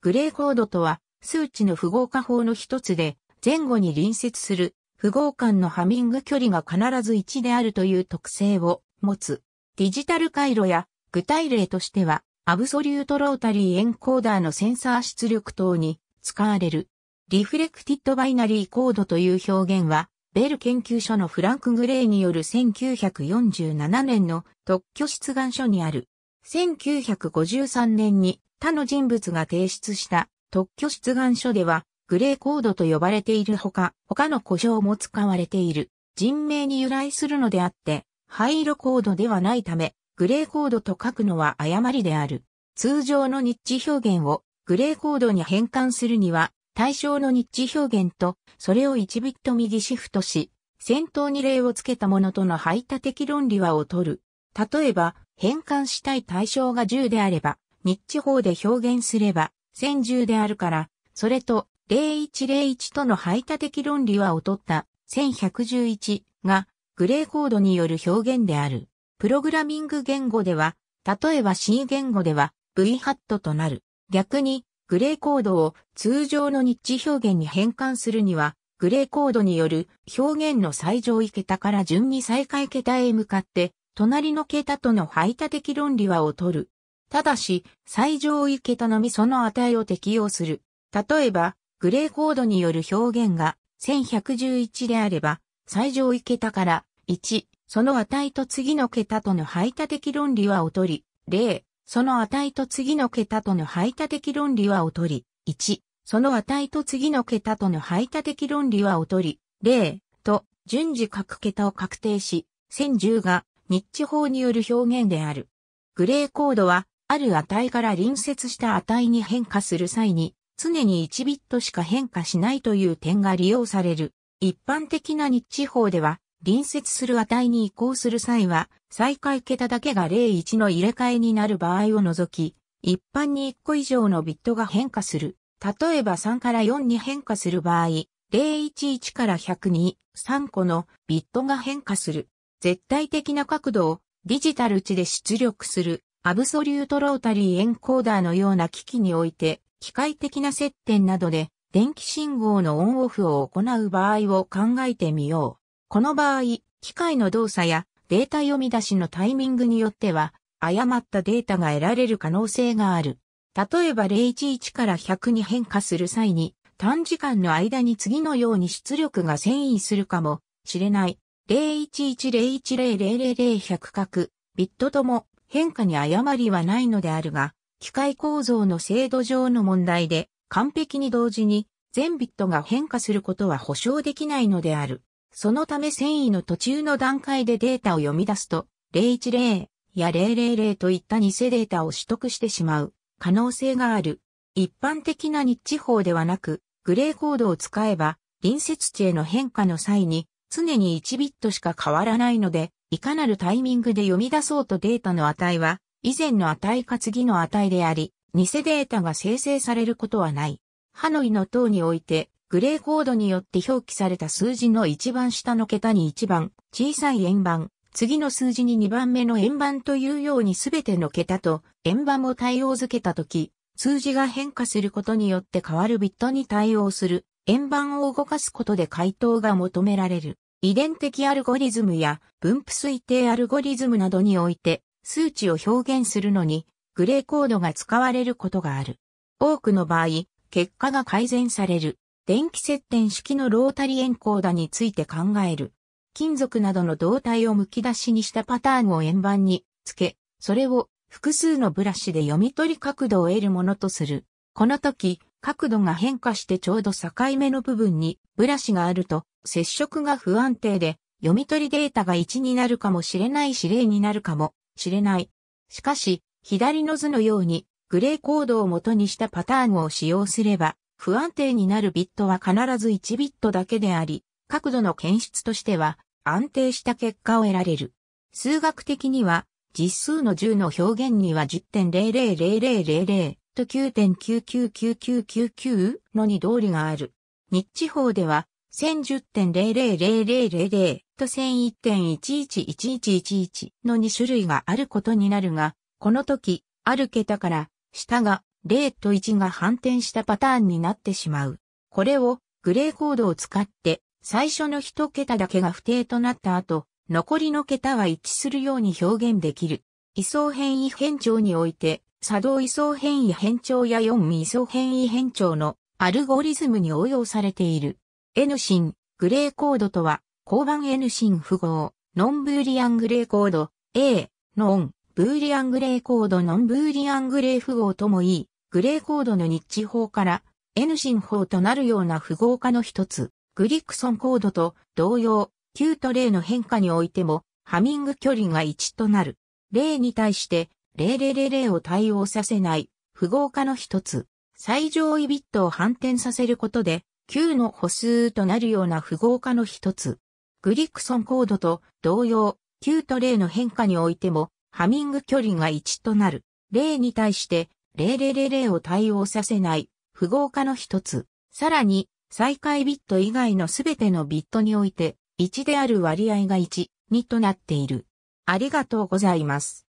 グレーコードとは、数値の符号化法の一つで、前後に隣接する符号間のハミング距離が必ず1であるという特性を持つ。ディジタル回路や具体例としては、アブソリュートロータリーエンコーダーのセンサー出力等に使われる。リフレクティッドバイナリーコードという表現は、ベル研究所のフランク・グレーによる1947年の特許出願書にある。1953年に他の人物が提出した特許出願書では、グレーコードと呼ばれているほか、他の故障も使われている。人名に由来するのであって、灰色コードではないため、グレーコードと書くのは誤りである。通常の日地表現をグレーコードに変換するには、対象の日地表現と、それを1ビット右シフトし、先頭に例をつけたものとの排他的論理は劣る。例えば、変換したい対象が10であれば、日地方で表現すれば、先住であるから、それと、0101との排他的論理は劣った、1111が、グレーコードによる表現である。プログラミング言語では、例えば C 言語では V ハットとなる。逆に、グレーコードを通常の日地表現に変換するには、グレーコードによる表現の最上位桁から順に再開桁へ向かって、隣の桁との排他的論理は劣る。ただし、最上位桁のみその値を適用する。例えば、グレーコードによる表現が1111であれば、最上位桁から1、その値と次の桁との排他的論理は劣り、0、その値と次の桁との排他的論理は劣り、1、その値と次の桁との排他的論理は劣り、0と順次各桁を確定し、1010が日地法による表現である。グレーコードはある値から隣接した値に変化する際に、常に1ビットしか変化しないという点が利用される。一般的な日地方では、隣接する値に移行する際は、再開桁だけが01の入れ替えになる場合を除き、一般に1個以上のビットが変化する。例えば3から4に変化する場合、011から102、3個のビットが変化する。絶対的な角度をディジタル値で出力するアブソリュートロータリーエンコーダーのような機器において、機械的な接点などで電気信号のオンオフを行う場合を考えてみよう。この場合、機械の動作やデータ読み出しのタイミングによっては、誤ったデータが得られる可能性がある。例えば011から100に変化する際に、短時間の間に次のように出力が遷移するかもしれない。0 1 1 0 1 0 0 0 1 0 0角、ビットとも変化に誤りはないのであるが、機械構造の精度上の問題で、完璧に同時に全ビットが変化することは保証できないのである。そのため繊維の途中の段階でデータを読み出すと、010や000といった偽データを取得してしまう可能性がある。一般的な日地法ではなく、グレーコードを使えば、隣接地への変化の際に、常に1ビットしか変わらないので、いかなるタイミングで読み出そうとデータの値は、以前の値か次の値であり、偽データが生成されることはない。ハノイの塔において、グレーコードによって表記された数字の一番下の桁に一番、小さい円盤、次の数字に二番目の円盤というようにすべての桁と円盤を対応付けたとき、数字が変化することによって変わるビットに対応する円盤を動かすことで回答が求められる。遺伝的アルゴリズムや分布推定アルゴリズムなどにおいて数値を表現するのにグレーコードが使われることがある。多くの場合、結果が改善される。電気接点式のロータリエンコーダについて考える。金属などの胴体を剥き出しにしたパターンを円盤につけ、それを複数のブラシで読み取り角度を得るものとする。この時、角度が変化してちょうど境目の部分にブラシがあると接触が不安定で、読み取りデータが1になるかもしれないし0になるかもしれない。しかし、左の図のように、グレーコードを元にしたパターンを使用すれば、不安定になるビットは必ず1ビットだけであり、角度の検出としては、安定した結果を得られる。数学的には、実数の10の表現には10.000000と9 9 9 9 9 9 9の2通りがある。日地方では1010.000000と1001.111111の2種類があることになるが、この時、ある桁から、下が0と1が反転したパターンになってしまう。これをグレーコードを使って、最初の1桁だけが不定となった後、残りの桁は一致するように表現できる。位相変異変調において、作動位相変異変調や四位相変異変調のアルゴリズムに応用されている。N 芯、グレーコードとは、交番 N 芯符号、ノンブーリアングレーコード、A、ノン、ブーリアングレーコードノンブーリアングレー符号ともいい、グレーコードの日地法から N 進法となるような符号化の一つ、グリックソンコードと同様、Q と0の変化においても、ハミング距離が1となる。0に対して0000を対応させない符号化の一つ、最上位ビットを反転させることで、9の歩数となるような符号化の一つ。グリクソンコードと同様、9と0の変化においても、ハミング距離が1となる。0に対して0000を対応させない符号化の一つ。さらに、再開ビット以外のすべてのビットにおいて、1である割合が1、2となっている。ありがとうございます。